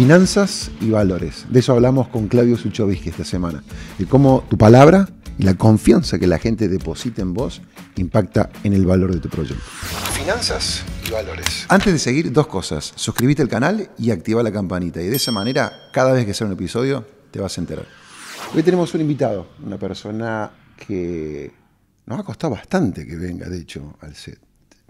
finanzas y valores. De eso hablamos con Claudio Suchovich esta semana. De cómo tu palabra y la confianza que la gente deposita en vos impacta en el valor de tu proyecto. Finanzas y valores. Antes de seguir, dos cosas. Suscríbete al canal y activa la campanita. Y de esa manera, cada vez que sea un episodio, te vas a enterar. Hoy tenemos un invitado, una persona que nos ha costado bastante que venga, de hecho, al set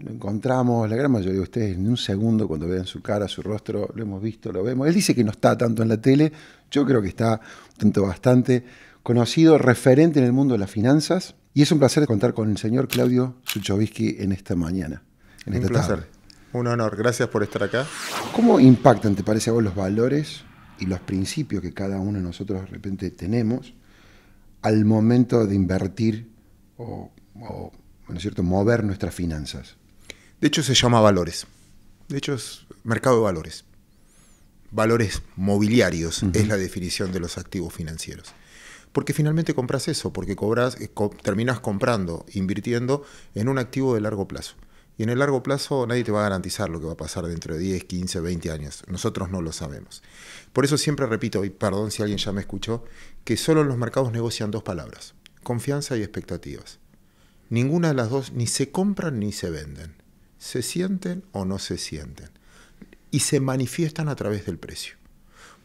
lo encontramos, la gran mayoría de ustedes en un segundo cuando vean su cara, su rostro, lo hemos visto, lo vemos. Él dice que no está tanto en la tele, yo creo que está tanto bastante conocido, referente en el mundo de las finanzas. Y es un placer contar con el señor Claudio Suchovisky en esta mañana, en esta un placer. Tarde. Un honor, gracias por estar acá. ¿Cómo impactan, te parece a vos, los valores y los principios que cada uno de nosotros de repente tenemos al momento de invertir o, o cierto, mover nuestras finanzas? De hecho, se llama valores. De hecho, es mercado de valores. Valores mobiliarios es la definición de los activos financieros. Porque finalmente compras eso, porque eh, terminas comprando, invirtiendo en un activo de largo plazo. Y en el largo plazo nadie te va a garantizar lo que va a pasar dentro de 10, 15, 20 años. Nosotros no lo sabemos. Por eso siempre repito, y perdón si alguien ya me escuchó, que solo los mercados negocian dos palabras, confianza y expectativas. Ninguna de las dos ni se compran ni se venden se sienten o no se sienten. Y se manifiestan a través del precio.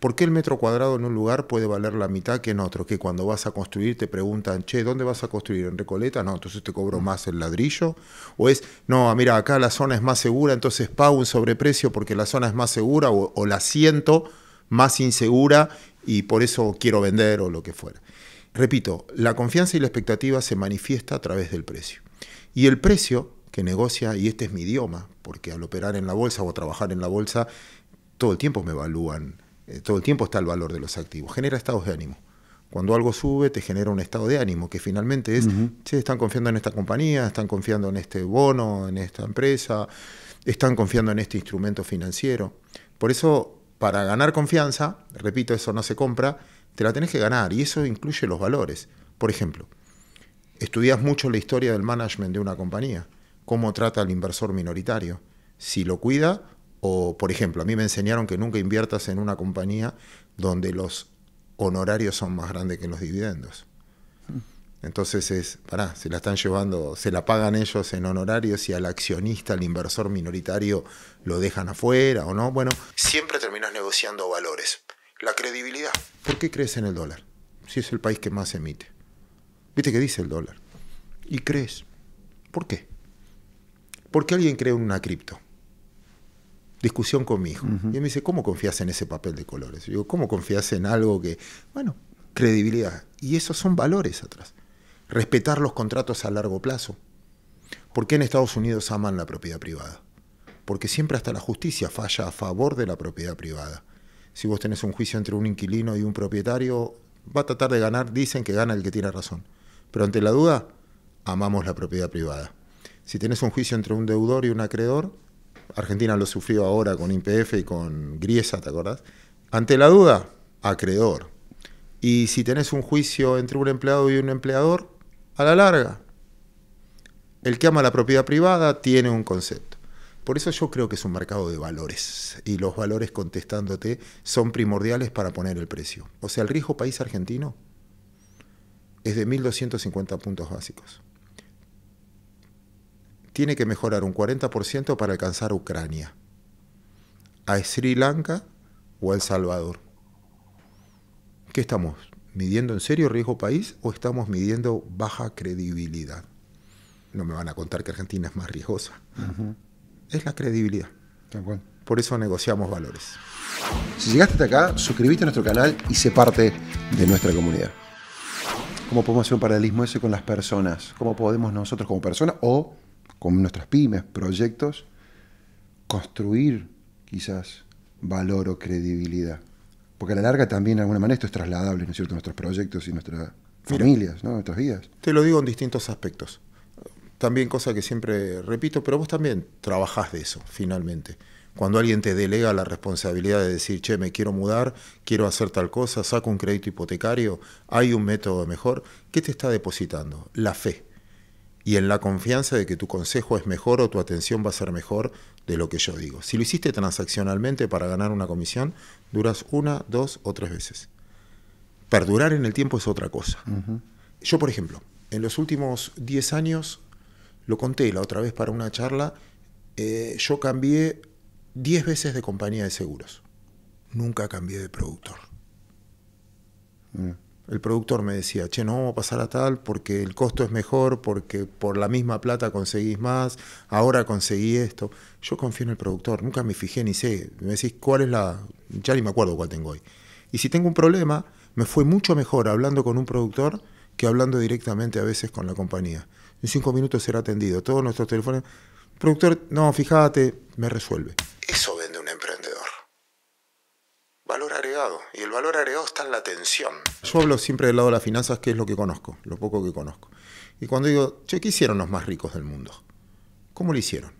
¿Por qué el metro cuadrado en un lugar puede valer la mitad que en otro? Que cuando vas a construir te preguntan, che, ¿dónde vas a construir? ¿En Recoleta? No, entonces te cobro más el ladrillo. O es, no, ah, mira, acá la zona es más segura, entonces pago un sobreprecio porque la zona es más segura o, o la siento más insegura y por eso quiero vender o lo que fuera. Repito, la confianza y la expectativa se manifiesta a través del precio. Y el precio que negocia y este es mi idioma, porque al operar en la bolsa o trabajar en la bolsa, todo el tiempo me evalúan, eh, todo el tiempo está el valor de los activos, genera estados de ánimo. Cuando algo sube, te genera un estado de ánimo, que finalmente es, se están confiando en esta compañía, están confiando en este bono, en esta empresa, están confiando en este instrumento financiero. Por eso, para ganar confianza, repito, eso no se compra, te la tenés que ganar y eso incluye los valores. Por ejemplo, estudias mucho la historia del management de una compañía cómo trata al inversor minoritario, si lo cuida o, por ejemplo, a mí me enseñaron que nunca inviertas en una compañía donde los honorarios son más grandes que los dividendos. Entonces es, pará, se la están llevando, se la pagan ellos en honorarios y al accionista, al inversor minoritario, lo dejan afuera o no. Bueno, siempre terminas negociando valores. La credibilidad. ¿Por qué crees en el dólar? Si es el país que más emite. ¿Viste qué dice el dólar? Y crees. ¿Por qué? ¿por qué alguien cree en una cripto? Discusión con mi hijo. Y él me dice, ¿cómo confías en ese papel de colores? Yo digo, ¿cómo confías en algo que, bueno, credibilidad? Y esos son valores atrás. Respetar los contratos a largo plazo. ¿Por qué en Estados Unidos aman la propiedad privada? Porque siempre hasta la justicia falla a favor de la propiedad privada. Si vos tenés un juicio entre un inquilino y un propietario, va a tratar de ganar, dicen que gana el que tiene razón. Pero ante la duda, amamos la propiedad privada si tenés un juicio entre un deudor y un acreedor, Argentina lo sufrió ahora con IPF y con Griesa, ¿te acordás? Ante la duda, acreedor. Y si tenés un juicio entre un empleado y un empleador, a la larga, el que ama la propiedad privada tiene un concepto. Por eso yo creo que es un mercado de valores y los valores contestándote son primordiales para poner el precio. O sea, el riesgo país argentino es de 1.250 puntos básicos tiene que mejorar un 40% para alcanzar Ucrania, a Sri Lanka o a El Salvador. ¿Qué estamos? ¿Midiendo en serio riesgo país o estamos midiendo baja credibilidad? No me van a contar que Argentina es más riesgosa. Es la credibilidad. Por eso negociamos valores. Si llegaste hasta acá, suscríbete a nuestro canal y sé parte de nuestra comunidad. ¿Cómo podemos hacer un paralelismo ese con las personas? ¿Cómo podemos nosotros como personas o con nuestras pymes, proyectos, construir quizás valor o credibilidad. Porque a la larga también, de alguna manera, esto es trasladable, ¿no es cierto?, nuestros proyectos y nuestras familias, ¿no? nuestras vidas. Te lo digo en distintos aspectos. También cosa que siempre repito, pero vos también trabajás de eso, finalmente. Cuando alguien te delega la responsabilidad de decir, che, me quiero mudar, quiero hacer tal cosa, saco un crédito hipotecario, hay un método mejor, ¿qué te está depositando? La fe y en la confianza de que tu consejo es mejor o tu atención va a ser mejor de lo que yo digo. Si lo hiciste transaccionalmente para ganar una comisión, duras una, dos o tres veces. Perdurar en el tiempo es otra cosa. Yo, por ejemplo, en los últimos 10 años, lo conté la otra vez para una charla, eh, yo cambié 10 veces de compañía de seguros. Nunca cambié de productor. Mm el productor me decía, che, no vamos a pasar a tal porque el costo es mejor, porque por la misma plata conseguís más, ahora conseguí esto. Yo confío en el productor, nunca me fijé ni sé. Me decís, ¿cuál es la...? Ya ni me acuerdo cuál tengo hoy. Y si tengo un problema, me fue mucho mejor hablando con un productor que hablando directamente a veces con la compañía. En cinco minutos será atendido. Todos nuestros teléfonos... Productor, no, fíjate, me resuelve. Valor agregado. Y el valor agregado está en la atención. Yo hablo siempre del lado de las finanzas, que es lo que conozco, lo poco que conozco. Y cuando digo, che, ¿qué hicieron los más ricos del mundo? ¿Cómo lo hicieron?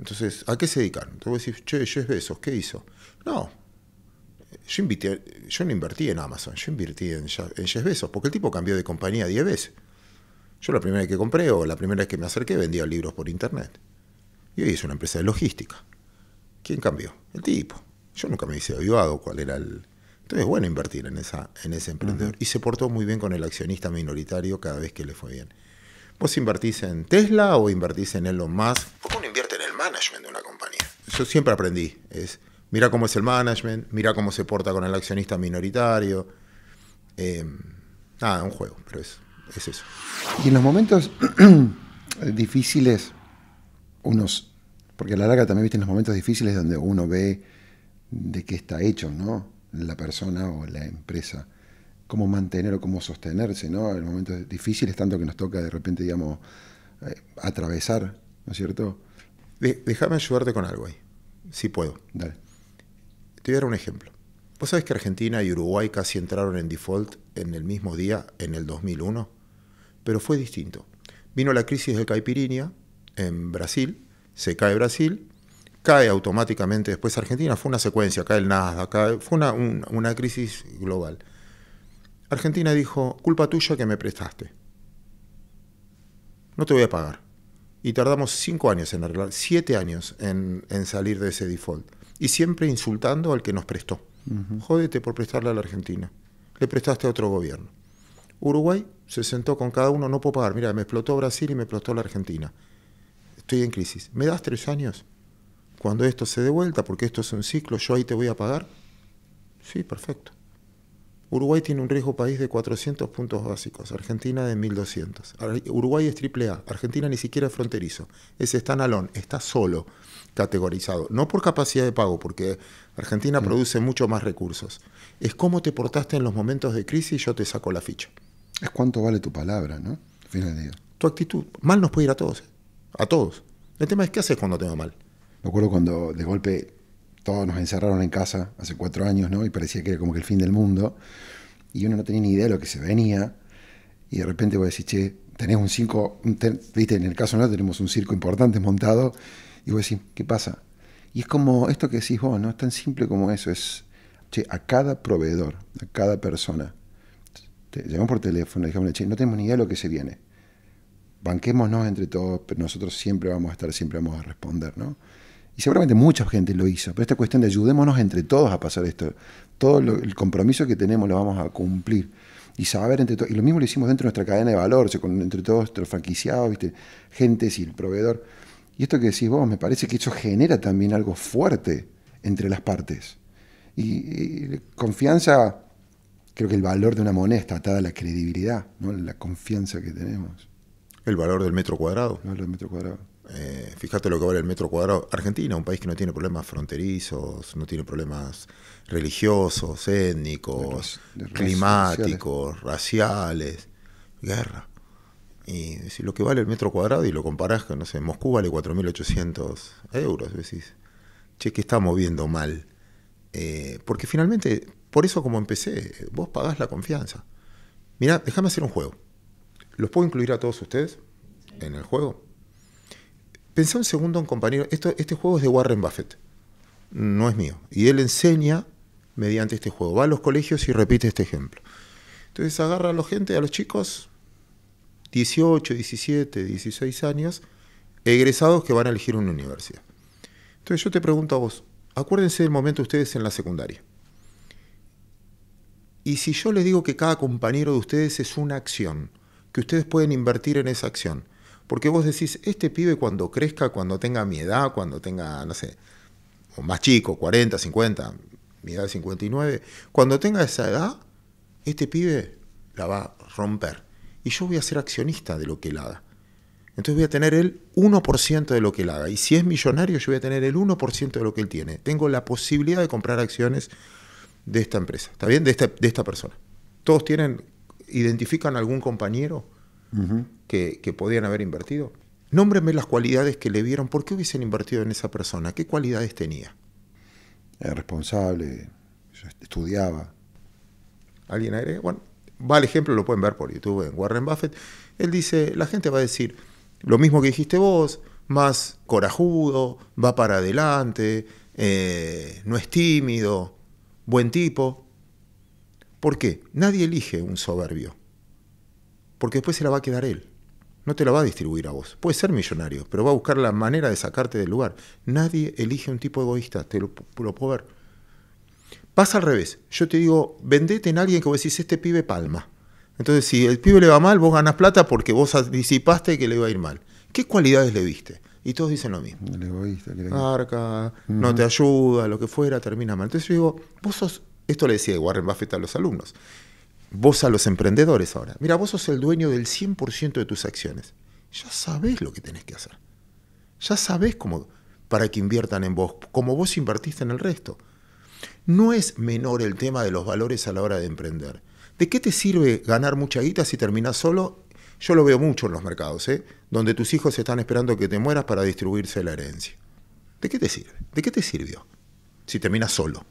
Entonces, ¿a qué se dedicaron? Entonces a decir, che, Jeff Bezos, ¿qué hizo? No. Yo, invité, no invertí en Amazon, yo invertí en, en Jeff Bezos, porque el tipo cambió de compañía 10 veces. Yo la primera vez que compré o la primera vez que me acerqué vendía libros por internet. Y hoy es una empresa de logística. ¿Quién cambió? El tipo. Yo nunca me hice avivado cuál era el... Entonces, bueno, invertir en, esa, en ese emprendedor. Y se portó muy bien con el accionista minoritario cada vez que le fue bien. ¿Vos invertís en Tesla o invertís en Elon Musk? Uno invierte en el management de una compañía. Yo siempre aprendí. Es, mira cómo es el management, mira cómo se porta con el accionista minoritario. Eh, nada, un juego, pero es, es eso. Y en los momentos difíciles, unos... Porque a la larga también viste en los momentos difíciles donde uno ve de qué está hecho, ¿no? La persona o la empresa. Cómo mantener o cómo sostenerse, ¿no? En momentos difíciles, tanto que nos toca de repente, digamos, eh, atravesar, ¿no es cierto? déjame ayudarte con algo ahí, si puedo. Dale. Te voy a dar un ejemplo. ¿Vos sabés que Argentina y Uruguay casi entraron en default en el mismo día, en el 2001? Pero fue distinto. Vino la crisis de caipirinha en Brasil, se cae Brasil, cae automáticamente después Argentina, fue una secuencia, cae el Nasdaq, fue una, una crisis global. Argentina dijo, culpa tuya que me prestaste. No te voy a pagar. Y tardamos cinco años en arreglar, siete años en, salir de ese default. Y siempre insultando al que nos prestó. Jódete por prestarle a la Argentina. Le prestaste a otro gobierno. Uruguay se sentó con cada uno, no puedo pagar. Mira, me explotó Brasil y me explotó la Argentina. Estoy en crisis. ¿Me das tres años? cuando esto se dé vuelta, porque esto es un ciclo, yo ahí te voy a pagar? Sí, perfecto. Uruguay tiene un riesgo país de 400 puntos básicos, Argentina de 1200. Uruguay es triple A, Argentina ni siquiera es fronterizo, es estanalón, está solo categorizado, no por capacidad de pago, porque Argentina mm. produce mucho más recursos. Es cómo te portaste en los momentos de crisis y yo te saco la ficha. Es cuánto vale tu palabra, ¿no? Tu actitud. Mal nos puede ir a todos, ¿eh? a todos. El tema es qué haces cuando tengo mal. Me acuerdo cuando de golpe todos nos encerraron en casa hace cuatro años, ¿no? Y parecía que era como que el fin del mundo. Y uno no tenía ni idea de lo que se venía. Y de repente vos decir, che, tenés un cinco, viste, en el caso no tenemos un circo importante montado. Y vos decir, ¿qué pasa? Y es como esto que decís vos, ¿no? Es tan simple como eso. Es, che, a cada proveedor, a cada persona. llamamos por teléfono, dijimos, che, no tenemos ni idea de lo que se viene. Banquémonos entre todos, pero nosotros siempre vamos a estar, siempre vamos a responder, ¿no? y seguramente mucha gente lo hizo, pero esta cuestión de ayudémonos entre todos a pasar esto, todo el compromiso que tenemos lo vamos a cumplir y saber entre y lo mismo lo hicimos dentro de nuestra cadena de valor, entre todos nuestros franquiciados, ¿viste? gentes y el proveedor. Y esto que decís vos, me parece que eso genera también algo fuerte entre las partes. Y, confianza, creo que el valor de una moneda está atada a la credibilidad, ¿no? la confianza que tenemos. El valor del metro cuadrado. El valor del metro cuadrado. Eh, fíjate lo que vale el metro cuadrado. Argentina, un país que no tiene problemas fronterizos, no tiene problemas religiosos, étnicos, climáticos, raciales. guerra. Y decís, lo que vale el metro cuadrado y lo comparás con, no sé, Moscú vale 4.800 euros. Decís, che, que está moviendo mal. Eh, porque finalmente, por eso como empecé, vos pagás la confianza. Mirá, déjame hacer un juego. ¿Los puedo incluir a todos ustedes en el juego? Pensé un segundo en compañero. este juego es de Warren Buffett, no es mío. Y él enseña mediante este juego. Va a los colegios y repite este ejemplo. Entonces agarra a la gente, a los chicos, 18, 17, 16 años, egresados que van a elegir una universidad. Entonces yo te pregunto a vos, acuérdense del momento ustedes en la secundaria. Y si yo les digo que cada compañero de ustedes es una acción, que ustedes pueden invertir en esa acción, porque vos decís, este pibe cuando crezca, cuando tenga mi edad, cuando tenga, no sé, o más chico, 40, 50, mi edad es 59, cuando tenga esa edad, este pibe la va a romper. Y yo voy a ser accionista de lo que él haga. Entonces voy a tener el 1% de lo que él haga. Y si es millonario, yo voy a tener el 1% de lo que él tiene. Tengo la posibilidad de comprar acciones de esta empresa, ¿está bien? De esta, de esta persona. Todos tienen, identifican algún compañero que, podían haber invertido. Nómbreme las cualidades que le vieron, ¿por qué hubiesen invertido en esa persona? ¿Qué cualidades tenía? Era responsable, estudiaba. ¿Alguien agrega? Bueno, va el ejemplo, lo pueden ver por YouTube en Warren Buffett. Él dice, la gente va a decir lo mismo que dijiste vos, más corajudo, va para adelante, eh, no es tímido, buen tipo. ¿Por qué? Nadie elige un soberbio porque después se la va a quedar él. No te la va a distribuir a vos. Puede ser millonario, pero va a buscar la manera de sacarte del lugar. Nadie elige un tipo egoísta, te lo, puedo ver. Pasa al revés. Yo te digo, vendete en alguien que vos decís, este pibe palma. Entonces, si el pibe le va mal, vos ganás plata porque vos anticipaste que le iba a ir mal. ¿Qué cualidades le viste? Y todos dicen lo mismo. El egoísta. Que Arca, mm. no te ayuda, lo que fuera, termina mal. Entonces yo digo, vos sos, esto le decía Warren Buffett a los alumnos, vos a los emprendedores ahora. Mira, vos sos el dueño del 100% de tus acciones. Ya sabés lo que tenés que hacer. Ya sabés cómo para que inviertan en vos, como vos invertiste en el resto. No es menor el tema de los valores a la hora de emprender. ¿De qué te sirve ganar mucha guita si terminas solo? Yo lo veo mucho en los mercados, ¿eh? donde tus hijos están esperando que te mueras para distribuirse la herencia. ¿De qué te sirve? ¿De qué te sirvió si terminas solo?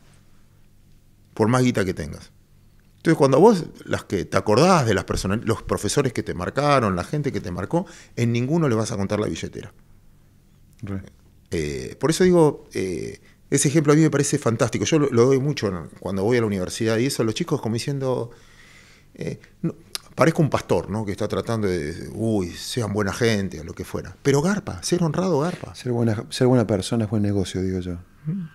Por más guita que tengas. Entonces, cuando vos las que te acordás de las personas, los profesores que te marcaron, la gente que te marcó, en ninguno le vas a contar la billetera. Eh, por eso digo, eh, ese ejemplo a mí me parece fantástico. Yo lo, doy mucho cuando voy a la universidad y eso, a los chicos como diciendo, eh, parezco un pastor, ¿no? Que está tratando de, uy, sean buena gente, o lo que fuera. Pero garpa, ser honrado garpa. Ser buena, ser buena persona es buen negocio, digo yo. Mm.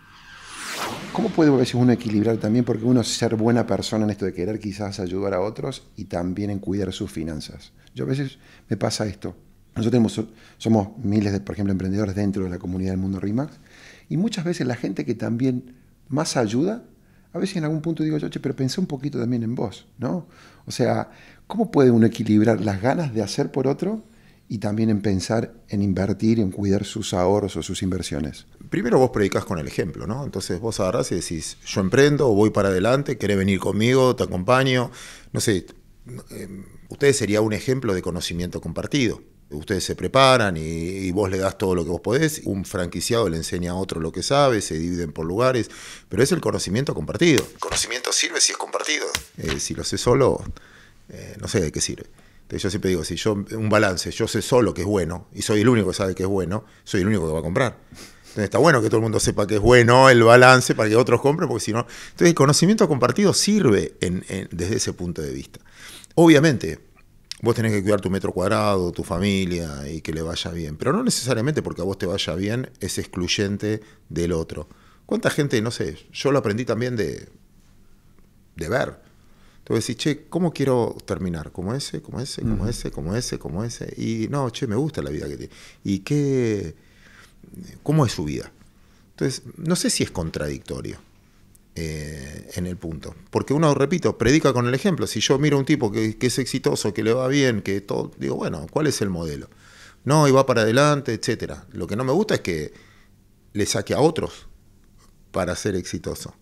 ¿Cómo puede a veces uno equilibrar también? Porque uno ser buena persona en esto de querer quizás ayudar a otros y también en cuidar sus finanzas. Yo a veces me pasa esto. Nosotros tenemos, somos miles de, por ejemplo, emprendedores dentro de la comunidad del mundo RIMAX y muchas veces la gente que también más ayuda, a veces en algún punto digo yo, pero pensé un poquito también en vos, ¿no? O sea, ¿cómo puede uno equilibrar las ganas de hacer por otro y también en pensar en invertir, en cuidar sus ahorros o sus inversiones. Primero vos predicas con el ejemplo, ¿no? Entonces vos agarrás y decís, yo emprendo, voy para adelante, querés venir conmigo, te acompaño. No sé, eh, ustedes sería un ejemplo de conocimiento compartido. Ustedes se preparan y, vos le das todo lo que vos podés, un franquiciado le enseña a otro lo que sabe, se dividen por lugares, pero es el conocimiento compartido. conocimiento sirve si es compartido. Eh, si lo sé solo, eh, no sé de qué sirve. Este, yo siempre digo, si yo, un balance, yo sé solo que es bueno, y soy el único que sabe que es bueno, soy el único que va a comprar. Entonces está bueno que todo el mundo sepa que es bueno el balance para que otros compren, porque si no. Entonces el conocimiento compartido sirve desde ese punto de vista. Obviamente, vos tenés que cuidar tu metro cuadrado, tu familia y que le vaya bien. Pero no necesariamente porque a vos te vaya bien es excluyente del otro. ¿Cuánta gente, no sé, yo lo aprendí también de, de ver? decir, che, ¿cómo quiero terminar? ¿Como ese? ¿Como ese? ¿Como ese? ¿Como ese? ¿Como ese? Y no, che, me gusta la vida que tiene. ¿Y qué? ¿Cómo es su vida? Entonces, no sé si es contradictorio. Eh, en el punto. Porque uno, repito, predica con el ejemplo. Si yo miro a un tipo que, es exitoso, que le va bien, que todo, digo, bueno, ¿cuál es el modelo? No, y va para adelante, etc. Lo que no me gusta es que le saque a otros para ser exitoso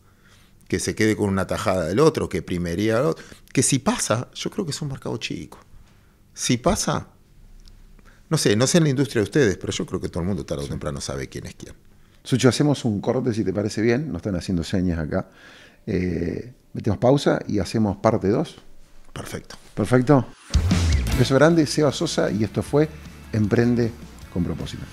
que se quede con una tajada del otro, que primería al otro. Que si pasa, yo creo que es un mercado chico. Si pasa, no sé, no sé en la industria de ustedes, pero yo creo que todo el mundo tarde o temprano sabe quién es quién. Sucho, hacemos un corte si te parece bien, No están haciendo señas acá. Eh, metemos pausa y hacemos parte 2. Perfecto. Perfecto. Beso grande, Seba Sosa, y esto fue Emprende con propósito.